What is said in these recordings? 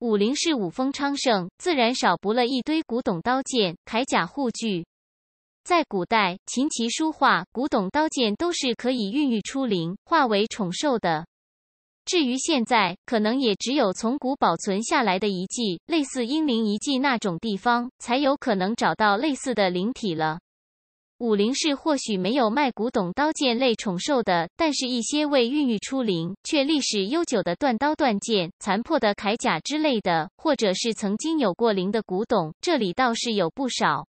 武林是武风昌盛，自然少不了一堆古董刀剑、铠甲护具。在古代，琴棋书画、古董刀剑都是可以孕育出灵、化为宠兽的。至于现在，可能也只有从古保存下来的遗迹，类似英灵遗迹那种地方，才有可能找到类似的灵体了。武林市或许没有卖古董刀剑类宠兽的，但是一些未孕育出灵却历史悠久的断刀断剑、残破的铠甲之类的，或者是曾经有过灵的古董，这里倒是有不少。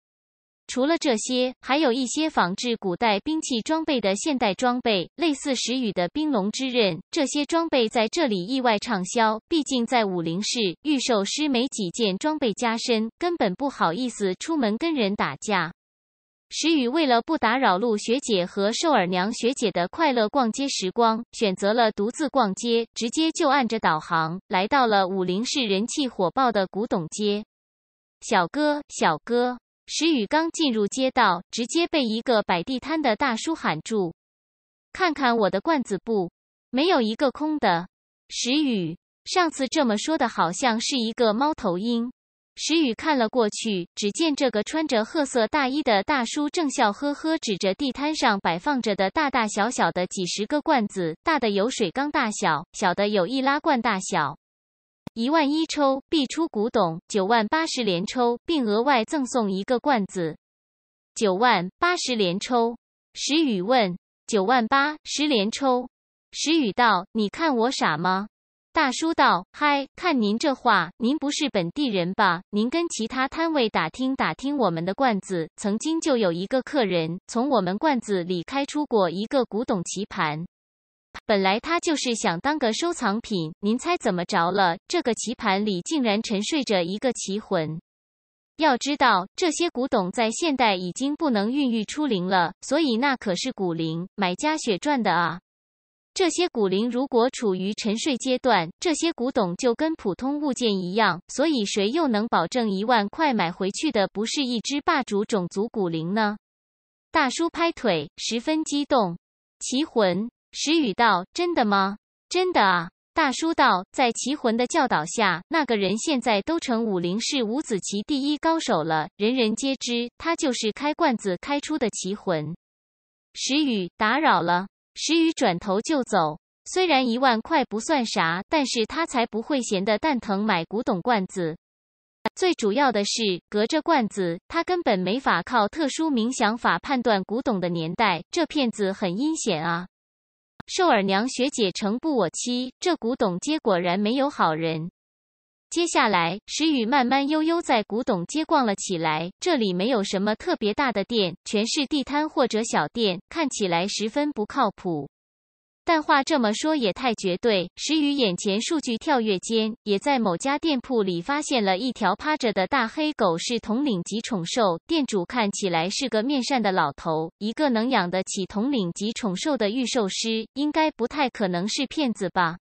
除了这些，还有一些仿制古代兵器装备的现代装备，类似石宇的冰龙之刃，这些装备在这里意外畅销。毕竟在武林市，御兽师没几件装备加身，根本不好意思出门跟人打架。石宇为了不打扰陆学姐和瘦儿娘学姐的快乐逛街时光，选择了独自逛街，直接就按着导航来到了武陵市人气火爆的古董街。小哥，小哥！石宇刚进入街道，直接被一个摆地摊的大叔喊住：“看看我的罐子布，没有一个空的。”石宇上次这么说的好像是一个猫头鹰。石宇看了过去，只见这个穿着褐色大衣的大叔正笑呵呵指着地摊上摆放着的大大小小的几十个罐子，大的有水缸大小，小的有易拉罐大小。一万一抽必出古董，九万八十连抽并额外赠送一个罐子。九万八十连抽，石宇问：“九万八十连抽？”石宇道：“你看我傻吗？”大叔道：“嗨，看您这话，您不是本地人吧？您跟其他摊位打听打听，我们的罐子曾经就有一个客人从我们罐子里开出过一个古董棋盘。本来他就是想当个收藏品，您猜怎么着了？这个棋盘里竟然沉睡着一个棋魂。要知道，这些古董在现代已经不能孕育出灵了，所以那可是古灵，买家血赚的啊。”这些古灵如果处于沉睡阶段，这些古董就跟普通物件一样，所以谁又能保证一万块买回去的不是一只霸主种族古灵呢？大叔拍腿，十分激动。奇魂，石宇道：“真的吗？真的啊！”大叔道：“在奇魂的教导下，那个人现在都成武林市五子棋第一高手了，人人皆知，他就是开罐子开出的奇魂。”石宇，打扰了。石宇转头就走，虽然一万块不算啥，但是他才不会闲得蛋疼买古董罐子。最主要的是，隔着罐子，他根本没法靠特殊冥想法判断古董的年代。这骗子很阴险啊！寿儿娘学姐成不我妻，这古董街果然没有好人。接下来，石宇慢慢悠悠在古董街逛了起来。这里没有什么特别大的店，全是地摊或者小店，看起来十分不靠谱。但话这么说也太绝对。石宇眼前数据跳跃间，也在某家店铺里发现了一条趴着的大黑狗，是统领级宠兽。店主看起来是个面善的老头。一个能养得起统领级宠兽的预售师，应该不太可能是骗子吧？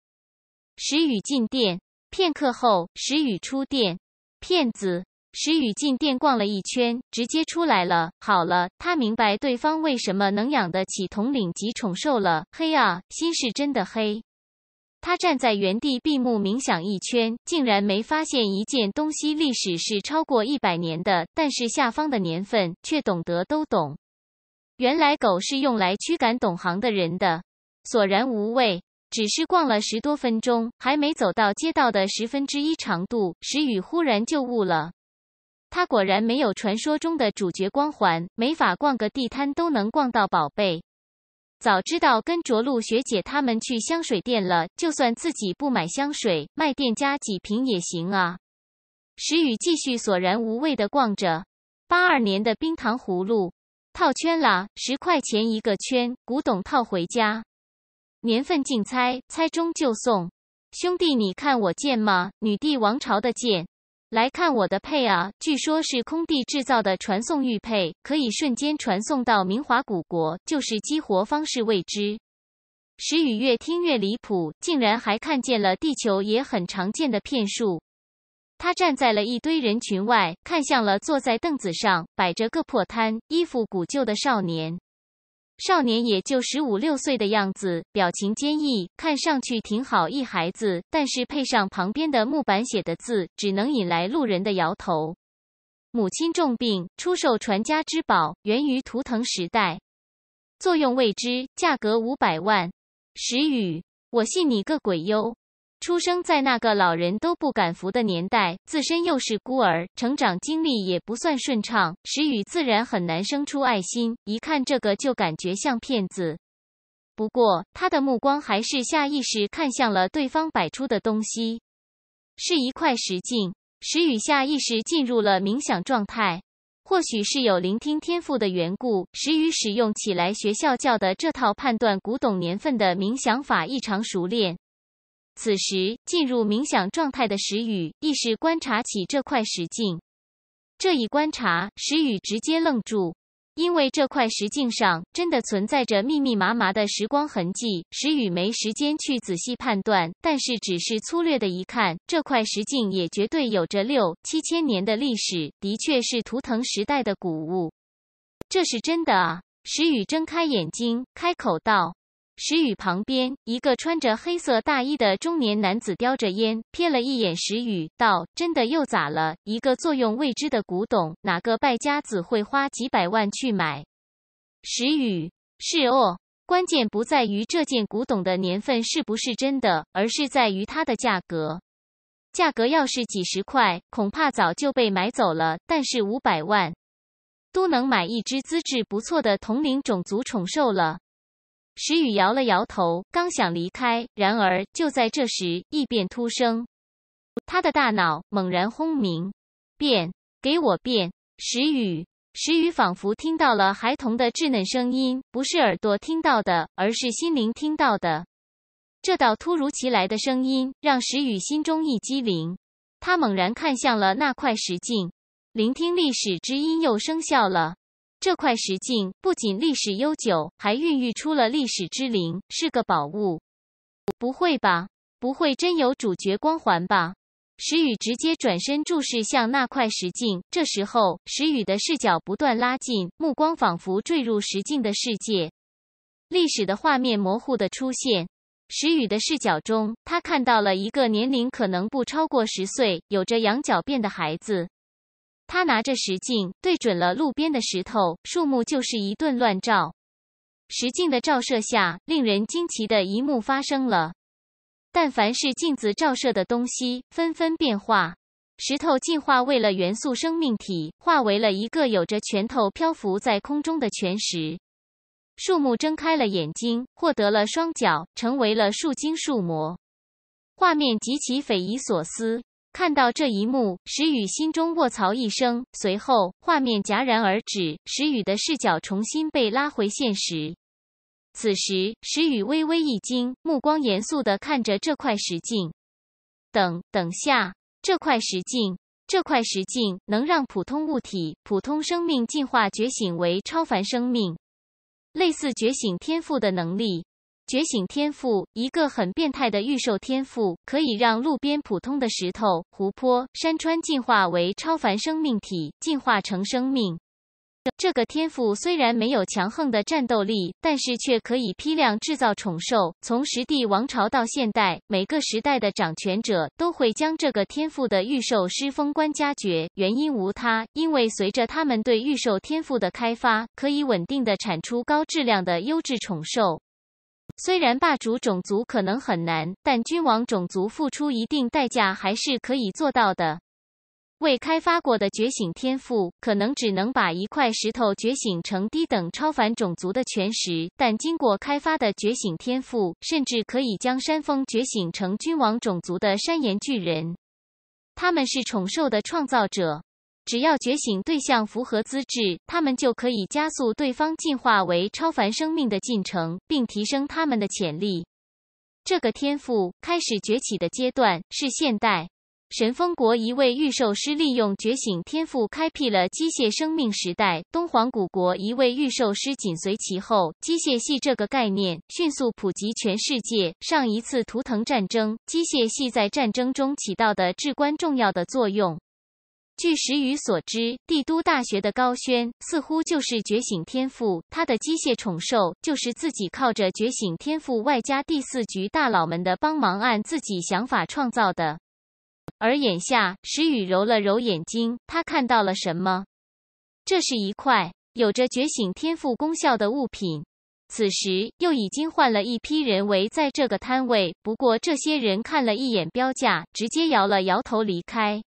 石宇进店。片刻后，石宇出店。骗子，石宇进店逛了一圈，直接出来了。好了，他明白对方为什么能养得起统领级宠兽了。黑啊，心是真的黑。他站在原地闭目冥想一圈，竟然没发现一件东西历史是超过一百年的，但是下方的年份却懂得都懂。原来狗是用来驱赶懂行的人的。索然无味。只是逛了十多分钟，还没走到街道的十分之一长度，石宇忽然就悟了。他果然没有传说中的主角光环，没法逛个地摊都能逛到宝贝。早知道跟着陆学姐他们去香水店了，就算自己不买香水，卖店家几瓶也行啊。石宇继续索然无味的逛着，八二年的冰糖葫芦，套圈啦，十块钱一个圈，古董套回家。年份竞猜，猜中就送。兄弟，你看我剑吗？女帝王朝的剑，来看我的佩啊！据说是空地制造的传送玉佩，可以瞬间传送到明华古国，就是激活方式未知。石雨越听越离谱，竟然还看见了地球也很常见的骗术。他站在了一堆人群外，看向了坐在凳子上摆着个破摊、衣服古旧的少年。少年也就十五六岁的样子，表情坚毅，看上去挺好一孩子。但是配上旁边的木板写的字，只能引来路人的摇头。母亲重病，出售传家之宝，源于图腾时代，作用未知，价格五百万。时雨，我信你个鬼哟！出生在那个老人都不敢扶的年代，自身又是孤儿，成长经历也不算顺畅，石宇自然很难生出爱心。一看这个就感觉像骗子，不过他的目光还是下意识看向了对方摆出的东西，是一块石镜。石宇下意识进入了冥想状态，或许是有聆听天赋的缘故，石宇使用起来学校教的这套判断古董年份的冥想法异常熟练。此时进入冥想状态的石宇，意识观察起这块石镜。这一观察，石宇直接愣住，因为这块石镜上真的存在着密密麻麻的时光痕迹。石宇没时间去仔细判断，但是只是粗略的一看，这块石镜也绝对有着六七千年的历史，的确是图腾时代的古物。这是真的啊！石宇睁开眼睛，开口道。石宇旁边，一个穿着黑色大衣的中年男子叼着烟，瞥了一眼石宇，道：“真的又咋了？一个作用未知的古董，哪个败家子会花几百万去买？”石宇：“是哦，关键不在于这件古董的年份是不是真的，而是在于它的价格。价格要是几十块，恐怕早就被买走了。但是五百万，都能买一只资质不错的同龄种族宠兽了。”石宇摇了摇头，刚想离开，然而就在这时，异变突生，他的大脑猛然轰鸣，变，给我变！石宇，石宇仿佛听到了孩童的稚嫩声音，不是耳朵听到的，而是心灵听到的。这道突如其来的声音让石宇心中一激灵，他猛然看向了那块石镜，聆听历史之音又生效了。这块石镜不仅历史悠久，还孕育出了历史之灵，是个宝物。不会吧？不会真有主角光环吧？石宇直接转身注视向那块石镜。这时候，石宇的视角不断拉近，目光仿佛坠入石镜的世界。历史的画面模糊的出现。石宇的视角中，他看到了一个年龄可能不超过十岁、有着羊角辫的孩子。他拿着石镜对准了路边的石头、树木，就是一顿乱照。石镜的照射下，令人惊奇的一幕发生了：但凡是镜子照射的东西，纷纷变化。石头进化为了元素生命体，化为了一个有着拳头漂浮在空中的全石；树木睁开了眼睛，获得了双脚，成为了树精树魔。画面极其匪夷所思。看到这一幕，石宇心中卧槽一声，随后画面戛然而止，石宇的视角重新被拉回现实。此时，石宇微微一惊，目光严肃地看着这块石镜。等等下，这块石镜，这块石镜能让普通物体、普通生命进化觉醒为超凡生命，类似觉醒天赋的能力。觉醒天赋，一个很变态的御兽天赋，可以让路边普通的石头、湖泊、山川进化为超凡生命体，进化成生命。这个天赋虽然没有强横的战斗力，但是却可以批量制造宠兽。从石帝王朝到现代，每个时代的掌权者都会将这个天赋的御兽师封官加爵，原因无他，因为随着他们对御兽天赋的开发，可以稳定的产出高质量的优质宠兽。虽然霸主种族可能很难，但君王种族付出一定代价还是可以做到的。未开发过的觉醒天赋可能只能把一块石头觉醒成低等超凡种族的全石，但经过开发的觉醒天赋甚至可以将山峰觉醒成君王种族的山岩巨人。他们是宠兽的创造者。只要觉醒对象符合资质，他们就可以加速对方进化为超凡生命的进程，并提升他们的潜力。这个天赋开始崛起的阶段是现代。神风国一位御兽师利用觉醒天赋开辟了机械生命时代。东皇古国一位御兽师紧随其后。机械系这个概念迅速普及全世界。上一次图腾战争，机械系在战争中起到的至关重要的作用。据石宇所知，帝都大学的高轩似乎就是觉醒天赋，他的机械宠兽就是自己靠着觉醒天赋外加第四局大佬们的帮忙，按自己想法创造的。而眼下，石宇揉了揉眼睛，他看到了什么？这是一块有着觉醒天赋功效的物品。此时又已经换了一批人围在这个摊位，不过这些人看了一眼标价，直接摇了摇头离开。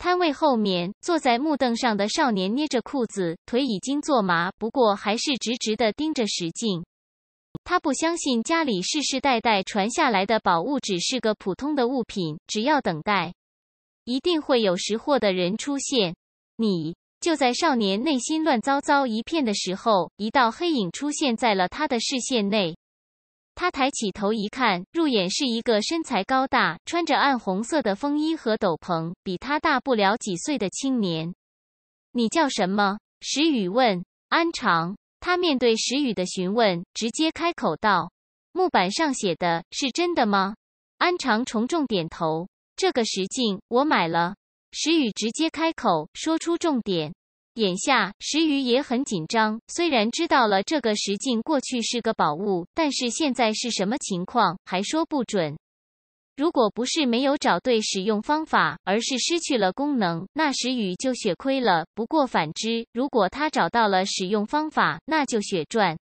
摊位后面，坐在木凳上的少年捏着裤子，腿已经坐麻，不过还是直直的盯着石镜。他不相信家里世世代代传下来的宝物只是个普通的物品，只要等待，一定会有识货的人出现。你就在少年内心乱糟糟一片的时候，一道黑影出现在了他的视线内。他抬起头一看，入眼是一个身材高大、穿着暗红色的风衣和斗篷、比他大不了几岁的青年。你叫什么？石宇问安长。他面对石宇的询问，直接开口道：“木板上写的是真的吗？”安长从重点头。这个石镜我买了。石宇直接开口说出重点。眼下石宇也很紧张，虽然知道了这个石镜过去是个宝物，但是现在是什么情况还说不准。如果不是没有找对使用方法，而是失去了功能，那石宇就血亏了。不过反之，如果他找到了使用方法，那就血赚。